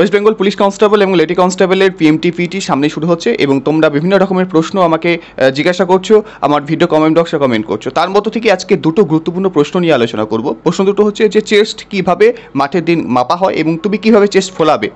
West Bengal police constable এবং lady কনস্টেবলের PMT PT সামনে শুরু হচ্ছে এবং তোমরা বিভিন্ন রকমের প্রশ্ন আমাকে জিজ্ঞাসা করছো আমার ভিডিও কমেন্ট বক্সে কমেন্ট করছো তার মতো থেকে আজকে দুটো গুরুত্বপূর্ণ প্রশ্ন নিয়ে আলোচনা করব প্রশ্ন দুটো হচ্ছে যে চেস্ট কিভাবে মাঠের দিন মাপা হয় এবং তুমি কিভাবে চেস্ট ফোলাবে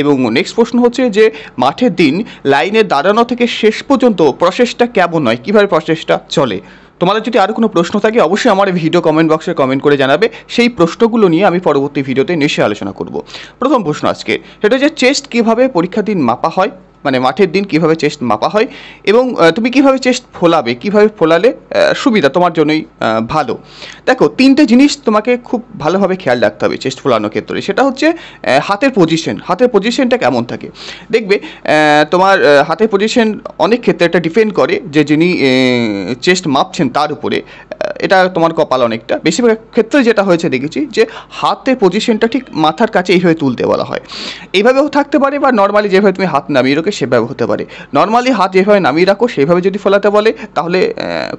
এবং নেক্সট প্রশ্ন হচ্ছে যে মাঠের দিন লাইনে দাঁড়ানো থেকে শেষ পর্যন্ত প্রসেসটা কেমন নয় কীভাবে প্রসেসটা চলে তোমাদের যদি আরও কোনো প্রশ্ন থাকে অবশ্যই আমার ভিডিও কমেন্ট বক্সে কমেন্ট করে জানাবে সেই প্রশ্নগুলো নিয়ে আমি পরবর্তী ভিডিওতে নিশ্চয়ই আলোচনা করব প্রথম প্রশ্ন আজকে সেটা হচ্ছে চেস্ট কীভাবে পরীক্ষা দিন মাপা হয় মানে মাঠের দিন কিভাবে চেস্ট মাপা হয় এবং তুমি কিভাবে চেস্ট ফোলাবে কিভাবে ফোলালে সুবিধা তোমার জন্যই ভালো দেখো তিনটে জিনিস তোমাকে খুব ভালোভাবে খেয়াল রাখতে হবে চেস্ট ফোলানোর ক্ষেত্রে সেটা হচ্ছে হাতের পজিশন হাতের পজিশনটা কেমন থাকে দেখবে তোমার হাতের পজিশন অনেক ক্ষেত্রে এটা ডিপেন্ড করে যে যিনি চেস্ট মাপছেন তার উপরে এটা তোমার কপাল অনেকটা বেশিরভাগ ক্ষেত্রে যেটা হয়েছে দেখেছি যে হাতের পজিশনটা ঠিক মাথার কাছে এইভাবে তুলতে বলা হয় এইভাবেও থাকতে পারে বা নর্মালি যেভাবে তুমি হাত নামিয়ে থাকবে সেভাবে হতে পারে নর্মালি হাত যেভাবে নামিয়ে রাখো সেভাবে যদি ফেলাতে বলে তাহলে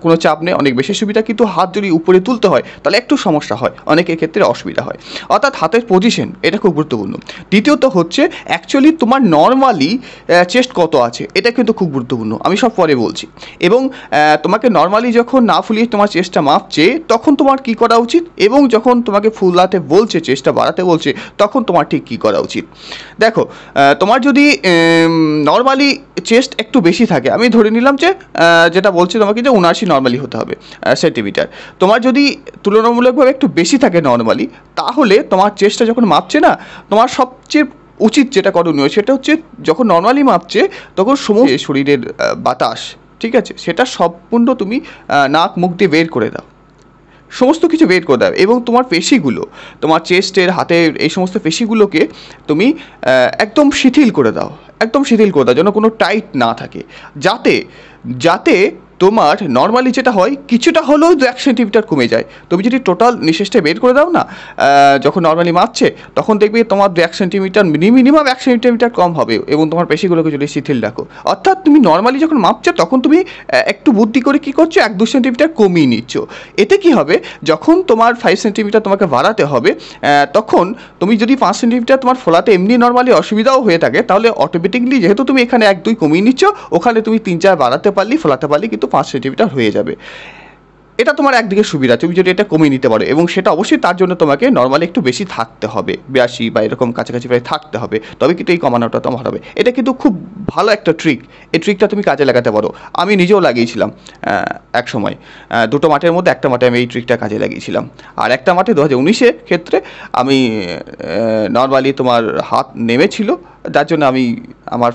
কোনো চাপ নেই অনেক বেশি সুবিধা কিন্তু হাত যদি উপরে তুলতে হয় তাহলে একটু সমস্যা হয় অনেকের ক্ষেত্রে অসুবিধা হয় অর্থাৎ হাতের পজিশন এটা খুব গুরুত্বপূর্ণ দ্বিতীয়ত হচ্ছে অ্যাকচুয়ালি তোমার নর্মালি চেস্ট কত আছে এটা কিন্তু খুব গুরুত্বপূর্ণ আমি সব পরে বলছি এবং তোমাকে নর্মালি যখন না ফুলিয়ে তোমার চেষ্টা মাপছে তখন তোমার কি করা উচিত এবং যখন তোমাকে ফুলাতে বলছে চেষ্টা বাড়াতে বলছে তখন তোমার ঠিক কী করা উচিত দেখো তোমার যদি নর্মালি চেস্ট একটু বেশি থাকে আমি ধরে নিলাম যে যেটা বলছি তোমাকে যে উনআশি নর্মালি হতে হবে সেন্টিমিটার তোমার যদি তুলনামূলকভাবে একটু বেশি থাকে নর্মালি তাহলে তোমার চেস্টটা যখন মাপছে না তোমার সবচেয়ে উচিত যেটা করণীয় সেটা হচ্ছে যখন নর্মালি মাপছে তখন সময় শরীরের বাতাস ঠিক আছে সেটা সম্পূর্ণ তুমি নাক মুখ দিয়ে বের করে দাও সমস্ত কিছু বের করে দাও এবং তোমার পেশিগুলো তোমার চেস্টের হাতের এই সমস্ত পেশিগুলোকে তুমি একদম শিথিল করে দাও একদম শিথিল করে দেয় যেন কোনো টাইট না থাকে যাতে যাতে তোমার নর্মালি যেটা হয় কিছুটা হলেও দু এক সেন্টিমিটার কমে যায় তুমি যদি টোটাল নিঃশেষটা বের করে দাও না যখন নর্মালি মারছে তখন দেখবে তোমার দু এক সেন্টিমিটার মিনিমাম এক সেন্টিমিটার কম হবে এবং তোমার পেশিগুলোকে যদি শিথিল রাখো অর্থাৎ তুমি নর্মালি যখন মাপছো তখন তুমি একটু বুদ্ধি করে কী করছো এক দু সেন্টিমিটার কমিয়ে নিচ্ছ এতে কি হবে যখন তোমার ফাইভ সেন্টিমিটার তোমাকে বাড়াতে হবে তখন তুমি যদি পাঁচ সেন্টিমিটার তোমার ফোলাতে এমনি নর্মালি অসুবিধাও হয়ে থাকে তাহলে অটোমেটিকলি যেহেতু তুমি এখানে এক দুই কমিয়ে নিচ্ছ ওখানে তুমি তিন চার বাড়াতে পারলি ফোলাতে পারলি কিন্তু পাঁচ সেন্টিমিটার হয়ে যাবে এটা তোমার একদিকে সুবিধা তুমি যদি এটা কমিয়ে নিতে পারো এবং সেটা অবশ্যই তার জন্য তোমাকে নর্মালি একটু বেশি থাকতে হবে বিরাশি বা এরকম কাছাকাছি প্রায় থাকতে হবে তবে কিন্তু এই কমানোটা তোমার হবে এটা কিন্তু খুব ভালো একটা ট্রিক এই ট্রিকটা তুমি কাজে লাগাতে পারো আমি নিজেও লাগিয়েছিলাম এক সময় দুটো মাঠের মধ্যে একটা মাঠে আমি এই ট্রিকটা কাজে লাগিয়েছিলাম আর একটা মাঠে দু হাজার উনিশে ক্ষেত্রে আমি নর্মালি তোমার হাত নেমেছিল যার জন্য আমি আমার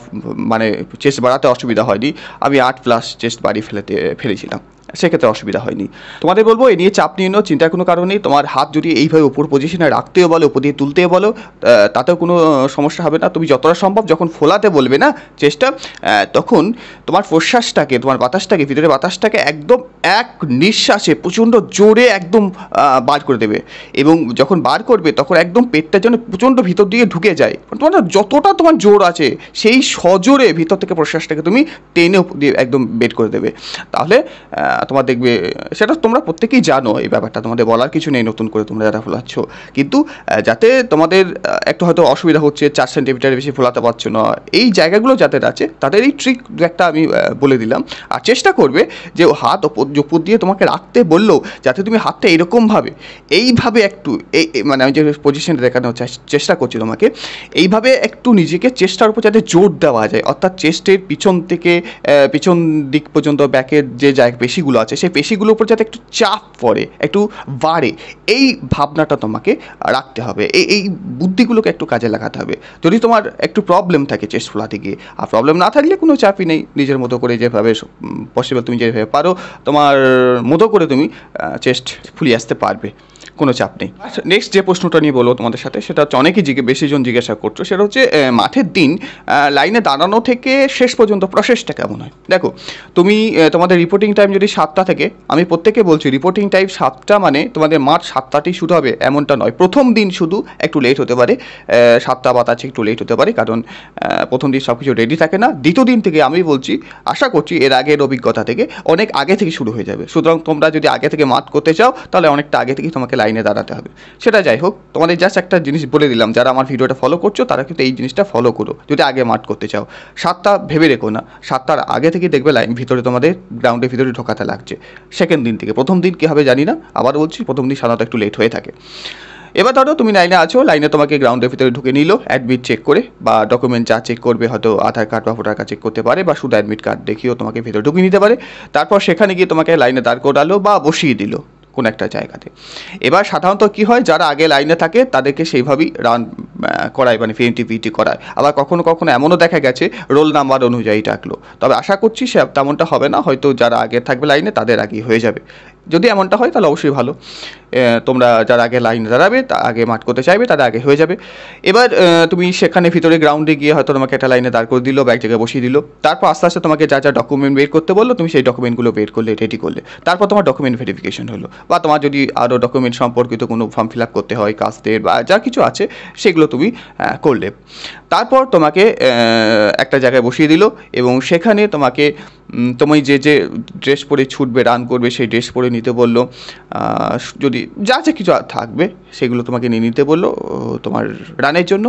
মানে চেস্ট বাড়াতে অসুবিধা হয়নি আমি আট প্লাস চেস্ট বাড়ি ফেলেতে ফেলেছিলাম সেক্ষেত্রে অসুবিধা হয়নি তোমাদের বলবো এ নিয়ে চাপ নিয়ে নাও চিন্তার কোনো কারণ নেই তোমার হাত যদি এইভাবে উপর পজিশনে রাখতেও বলো উপর দিয়ে তুলতেও বলো তাতেও কোনো সমস্যা হবে না তুমি যতটা সম্ভব যখন ফোলাতে বলবে না চেষ্টা তখন তোমার প্রশ্বাসটাকে তোমার বাতাসটাকে ভিতরে বাতাসটাকে একদম এক নিঃশ্বাসে প্রচণ্ড জোরে একদম বার করে দেবে এবং যখন বার করবে তখন একদম পেটটা যেন প্রচণ্ড ভিতর দিয়ে ঢুকে যায় তোমার যতটা তোমার জোর আছে সেই সজোরে ভিতর থেকে প্রশ্বাসটাকে তুমি টেনে একদম বের করে দেবে তাহলে তোমার দেখবে সেটা তোমরা প্রত্যেকেই জানো এই ব্যাপারটা তোমাদের বলার কিছু নেই নতুন করে তোমরা যারা ফোলাচ্ছ কিন্তু যাতে তোমাদের একটু হয়তো অসুবিধা হচ্ছে চার সেন্টিমিটার বেশি ফোলাতে পারছো না এই জায়গাগুলো যাদের আছে তাদের এই ট্রিক একটা আমি বলে দিলাম আর চেষ্টা করবে যে হাত ওপর দিয়ে তোমাকে রাখতে বললেও যাতে তুমি হাতটা এরকমভাবে এইভাবে একটু এই মানে আমি যে পজিশনটা দেখানোর চেষ্টা করছি তোমাকে এইভাবে একটু নিজেকে চেষ্টার উপর যাতে জোর দেওয়া যায় অর্থাৎ চেস্টের পিছন থেকে পিছন দিক পর্যন্ত ব্যাকের যে জায়গা বেশি পেশিগুলো আছে সেই পেশিগুলোর উপর যাতে একটু চাপ পড়ে একটু বাড়ে এই ভাবনাটা তোমাকে রাখতে হবে এই এই বুদ্ধিগুলোকে একটু কাজে লাগাতে হবে যদি তোমার একটু প্রবলেম থাকে চেস্ট ফোলাতে গিয়ে আর প্রবলেম না থাকলে কোনো চাপই নেই নিজের মতো করে যেভাবে পসিবল তুমি যেভাবে পারো তোমার মতো করে তুমি চেস্ট ফুলিয়ে আসতে পারবে কোনো চাপ নেই নেক্সট আচ্ছা, যে প্রশ্নটা নিয়ে বলবো তোমাদের সাথে সেটা হচ্ছে অনেকেই জিজ্ঞে বেশিজন জিজ্ঞাসা করছো সেটা হচ্ছে মাঠের দিন লাইনে দাঁড়ানো থেকে শেষ পর্যন্ত প্রসেসটা কেমন হয় দেখো তুমি তোমাদের রিপোর্টিং টাইম যদি সাতটা থেকে আমি প্রত্যেকে বলছি রিপোর্টিং টাইম সাতটা মানে তোমাদের মাঠ সাতটাটি শুরু হবে এমনটা নয় প্রথম দিন শুধু একটু লেট হতে পারে সাতটা বা তার একটু লেট হতে পারে কারণ প্রথম দিন সব কিছু রেডি থাকে না দ্বিতীয় দিন থেকে আমি বলছি আশা করছি এর আগের অভিজ্ঞতা থেকে অনেক আগে থেকে শুরু হয়ে যাবে সুতরাং তোমরা যদি আগে থেকে মাঠ করতে চাও তাহলে অনেকটা আগে থেকে তোমাকে লাইনে দাঁড়াতে হবে সেটা যাই হোক তোমাদের জাস্ট একটা জিনিস বলে দিলাম যারা আমার ভিডিওটা ফলো করছো তারা কিন্তু এই জিনিসটা ফলো করো যদি আগে মাঠ করতে চাও সাতটা ভেবে রেখো না সাতটার আগে থেকে দেখবে লাইন ভিতরে তোমাদের গ্রাউন্ডের ভিতরে ঢোকাতে লাগছে সেকেন্ড দিন থেকে প্রথম দিন কী হবে জানি না আবার বলছি প্রথম দিন সাধারণত একটু লেট হয়ে থাকে এবার ধরো তুমি লাইনে আছো লাইনে তোমাকে গ্রাউন্ডের ভিতরে ঢুকে নিল অ্যাডমিট চেক করে বা ডকুমেন্ট যা চেক করবে হয়তো আধার কার্ড বা ভোটার কার্ড চেক করতে পারে বা শুধু অ্যাডমিট কার্ড দেখিয়েও তোমাকে ভিতরে ঢুকিয়ে নিতে পারে তারপর সেখানে গিয়ে তোমাকে লাইনে দাঁড় করালো বা বসিয়ে দিল কোনো একটা জায়গাতে এবার সাধারণত কি হয় যারা আগে লাইনে থাকে তাদেরকে সেইভাবেই রান করায় মানে ফিএনটি পিএনটিপিটি করায় আবার কখনো কখনো এমনও দেখা গেছে রোল নাম্বার অনুযায়ী ডাকলো তবে আশা করছি সে তেমনটা হবে না হয়তো যারা আগে থাকবে লাইনে তাদের আগেই হয়ে যাবে যদি এমনটা হয় তাহলে অবশ্যই ভালো তোমরা যারা আগে লাইনে দাঁড়াবে তা আগে মাঠ করতে চাইবে তারা আগে হয়ে যাবে এবার তুমি সেখানে ভিতরে গ্রাউন্ডে গিয়ে হয়তো তোমাকে একটা লাইনে দাঁড় করে দিল বা এক জায়গায় বসিয়ে দিল তারপর আস্তে আস্তে তোমাকে যা যা ডকুমেন্ট বের করতে বললো তুমি সেই ডকুমেন্টগুলো বের করলে রেডি করলে তারপর তোমার ডকুমেন্ট ভেরিফিকেশন হলো বা তোমার যদি আরও ডকুমেন্ট সম্পর্কিত কোনো ফর্ম ফিল আপ করতে হয় কাস্টের বা যা কিছু আছে সেগুলো তুমি করলে তারপর তোমাকে একটা জায়গায় বসিয়ে দিল এবং সেখানে তোমাকে তোমায় যে যে ড্রেস পরে ছুটবে রান করবে সেই ড্রেস পরে নিতে বললো যদি যা যা কিছু থাকবে সেগুলো তোমাকে নিয়ে নিতে বললো তোমার রানের জন্য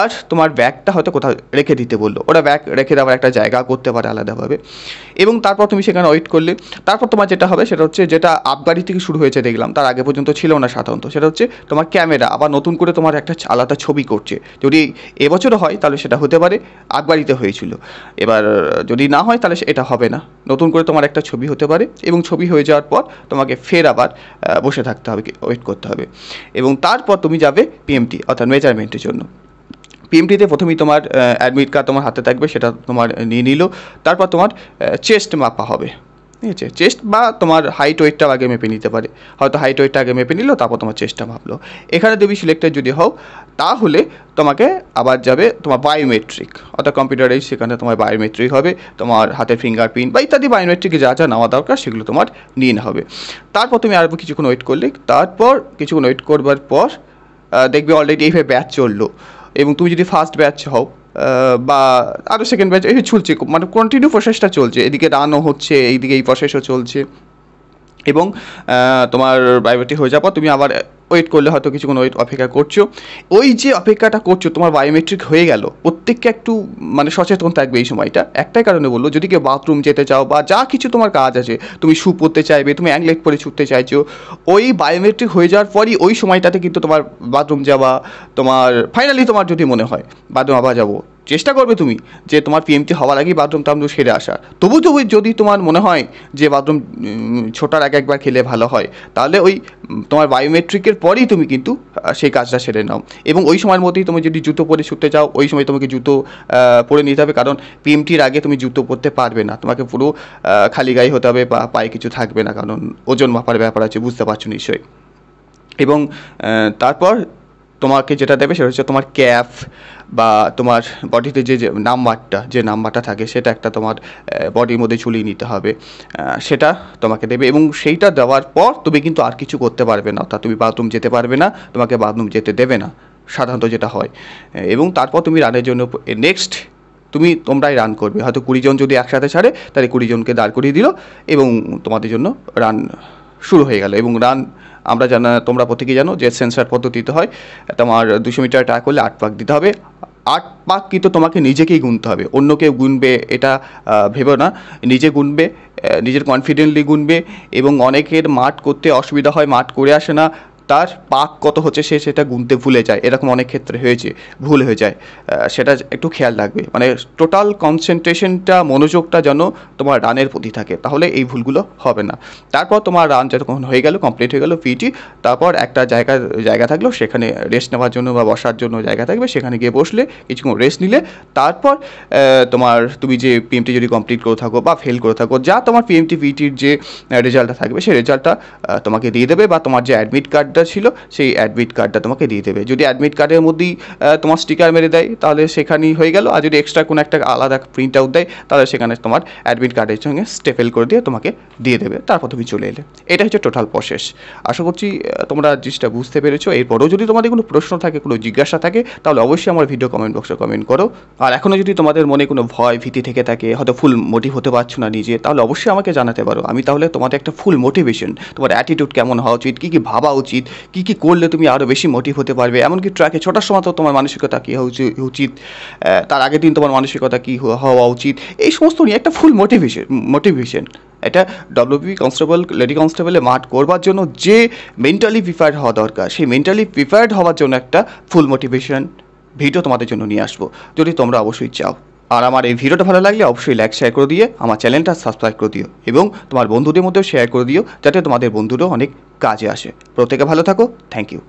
আর তোমার ব্যাগটা হয়তো কোথাও রেখে দিতে বললো ওরা ব্যাগ রেখে দেওয়ার একটা জায়গা করতে পারে আলাদাভাবে এবং তারপর তুমি সেখানে ওয়েট করলে তারপর তোমার যেটা হবে সেটা হচ্ছে যেটা আবগাড়ি থেকে শুরু হয়েছে দেখলাম তার আগে পর্যন্ত ছিল না সাধারণত সেটা হচ্ছে তোমার ক্যামেরা আবার নতুন করে তোমার একটা আলাদা ছবি করছে যদি এবছরও হয় তাহলে সেটা হতে পারে আপগাড়িতে হয়েছিল এবার যদি না হয় তাহলে এটা হবে না নতুন করে তোমার একটা ছবি হতে পারে এবং ছবি হয়ে যাওয়ার পর তোমাকে ফের আবার বসে থাকতে হবে ওয়েট করতে হবে এবং তারপর তুমি যাবে পিএমটি অর্থাৎ মেজারমেন্টের জন্য পিএমটিতে প্রথমেই তোমার অ্যাডমিট কার্ড তোমার হাতে থাকবে সেটা তোমার নিয়ে নিল তারপর তোমার চেস্ট মাপা হবে ঠিক আছে চেস্ট বা তোমার হাইট ওয়েটটাও আগে মেপে নিতে পারে হয়তো হাইট ওয়েটটা আগে মেপে নিল তারপর তোমার চেস্টটা ভাবলো এখানে তুমি সিলেক্টেড যদি হও তাহলে তোমাকে আবার যাবে তোমার বায়োমেট্রিক অর্থাৎ কম্পিউটারে সেখানে তোমার বায়োমেট্রিক হবে তোমার হাতের ফিঙ্গারপ্রিন্ট বা ইত্যাদি বায়োমেট্রিক যা যা নেওয়া দরকার সেগুলো তোমার নিয়ে হবে তারপর তুমি আরও কিছুক্ষণ ওয়েট করলে তারপর কিছুক্ষণ ওয়েট করবার পর দেখবে অলরেডি এইভাবে ব্যাচ চললো এবং তুমি যদি ফার্স্ট ব্যাচ হও বা আরও সেকেন্ড ব্যাচ এই চলছে মানে কন্টিনিউ প্রসেসটা চলছে এদিকে রানও হচ্ছে এইদিকে এই প্রসেসও চলছে এবং তোমার বায়োমেট্রিক হয়ে যাওয়ার পর তুমি আবার ওয়েট করলে হয়তো কিছুক্ষণ ওয়েট অপেক্ষা করছো ওই যে অপেক্ষাটা করছো তোমার বায়োমেট্রিক হয়ে গেল প্রত্যেককে একটু মানে সচেতন থাকবে এই সময়টা একটাই কারণে বললো যদি কেউ বাথরুম যেতে চাও বা যা কিছু তোমার কাজ আছে তুমি শু পরতে চাইবে তুমি অ্যাংলেট পরে ছুটতে চাইছো ওই বায়োমেট্রিক হয়ে যাওয়ার পরই ওই সময়টাতে কিন্তু তোমার বাথরুম যাওয়া তোমার ফাইনালি তোমার যদি মনে হয় বাথরুম আবার যাবো চেষ্টা করবে তুমি যে তোমার পিএমটি হওয়ার আগেই বাথরুম টাথরুম সেরে আসা তবু তবু যদি তোমার মনে হয় যে বাথরুম ছোটার আগে একবার খেলে ভালো হয় তাহলে ওই তোমার বায়োমেট্রিকের পরেই তুমি কিন্তু সেই কাজটা সেরে নাও এবং ওই সময়ের মধ্যেই তুমি যদি জুতো পরে ছুটতে চাও ওই সময় তোমাকে জুতো পরে নিতে হবে কারণ পিএমটির আগে তুমি জুতো পরতে পারবে না তোমাকে পুরো খালি গায়ে হতে হবে বা পায়ে কিছু থাকবে না কারণ ওজন মাপার ব্যাপার আছে বুঝতে পারছো নিশ্চয়ই এবং তারপর তোমাকে যেটা দেবে সেটা হচ্ছে তোমার ক্যাপ বা তোমার বডিতে যে যে নাম্বারটা যে নাম্বারটা থাকে সেটা একটা তোমার বডির মধ্যে ঝুলিয়ে নিতে হবে সেটা তোমাকে দেবে এবং সেইটা দেওয়ার পর তুমি কিন্তু আর কিছু করতে পারবে না অর্থাৎ তুমি বাথরুম যেতে পারবে না তোমাকে বাথরুম যেতে দেবে না সাধারণত যেটা হয় এবং তারপর তুমি রানের জন্য নেক্সট তুমি তোমরাই রান করবে হয়তো কুড়িজন যদি একসাথে ছাড়ে তাহলে কুড়িজনকে দাঁড় করিয়ে দিল এবং তোমাদের জন্য রান শুরু হয়ে গেল এবং রান আমরা জানা তোমরা প্রত্যেকে জানো যে সেন্সার পদ্ধতিতে হয় তোমার দুশো মিটার ট্রাক করলে আট পাক দিতে হবে আট পাক কিন্তু তোমাকে নিজেকেই গুনতে হবে অন্য কেউ গুনবে এটা ভেবে না নিজে গুনবে নিজের কনফিডেন্টলি গুনবে এবং অনেকের মাঠ করতে অসুবিধা হয় মাঠ করে আসে না তার পাক কত হচ্ছে সে সেটা গুনতে ভুলে যায় এরকম অনেক ক্ষেত্রে হয়েছে ভুল হয়ে যায় সেটা একটু খেয়াল রাখবে মানে টোটাল কনসেন্ট্রেশনটা মনোযোগটা যেন তোমার রানের প্রতি থাকে তাহলে এই ভুলগুলো হবে না তারপর তোমার রান যখন হয়ে গেল কমপ্লিট হয়ে গেল পিটি তারপর একটা জায়গা জায়গা থাকলো সেখানে রেস্ট নেওয়ার জন্য বা বসার জন্য জায়গা থাকবে সেখানে গিয়ে বসলে কিছুক্ষণ রেস্ট নিলে তারপর তোমার তুমি যে পিএমটি যদি কমপ্লিট করে থাকো বা ফেল করে থাকো যা তোমার পিএমটি পিটির যে রেজাল্টটা থাকবে সেই রেজাল্টটা তোমাকে দিয়ে দেবে বা তোমার যে অ্যাডমিট কার্ড কার্ডটা ছিল সেই অ্যাডমিট কার্ডটা তোমাকে দিয়ে দেবে যদি অ্যাডমিট কার্ডের মধ্যেই তোমার স্টিকার মেরে দেয় তাহলে সেখানেই হয়ে গেল আর যদি এক্সট্রা কোনো একটা আলাদা প্রিন্ট আউট দেয় তাহলে সেখানে তোমার অ্যাডমিট কার্ডের সঙ্গে স্টেপেল করে দিয়ে তোমাকে দিয়ে দেবে তারপর তুমি চলে এলে এটা হচ্ছে টোটাল প্রসেস আশা করছি তোমরা জিনিসটা বুঝতে পেরেছো এরপরেও যদি তোমাদের কোনো প্রশ্ন থাকে কোনো জিজ্ঞাসা থাকে তাহলে অবশ্যই আমার ভিডিও কমেন্ট বক্সে কমেন্ট করো আর এখনও যদি তোমাদের মনে কোনো ভয় ভীতি থেকে থাকে হয়তো ফুল মোটিভ হতে পারছো না নিজে তাহলে অবশ্যই আমাকে জানাতে পারো আমি তাহলে তোমাদের একটা ফুল মোটিভেশন তোমার অ্যাটিটিউড কেমন হওয়া উচিত কী কী ভাবা উচিত কি কি করলে তুমি আরও বেশি মোটিভ হতে পারবে এমনকি ট্র্যাকে ছটার সময় তো তোমার মানসিকতা কী হওয়া উচিত তার আগের দিন তোমার মানসিকতা কী হওয়া উচিত এই সমস্ত নিয়ে একটা ফুল মোটিভেশন মোটিভেশন এটা ডব্লিউপি কনস্টেবল লেডি কনস্টেবলে মাঠ করবার জন্য যে মেন্টালি প্রিপেয়ার্ড হওয়া দরকার সেই মেন্টালি প্রিপেয়ার্ড হওয়ার জন্য একটা ফুল মোটিভেশন ভিডিও তোমাদের জন্য নিয়ে আসবো যদি তোমরা অবশ্যই চাও আর আমার এই ভিডিওটা ভালো লাগলে অবশ্যই লাইক শেয়ার করে দিয়ে আমার চ্যানেলটা সাবস্ক্রাইব করে দিও এবং তোমার বন্ধুদের মধ্যেও শেয়ার করে দিও যাতে তোমাদের বন্ধুরও অনেক কাজে আসে প্রত্যেকে ভালো থাকো থ্যাংক ইউ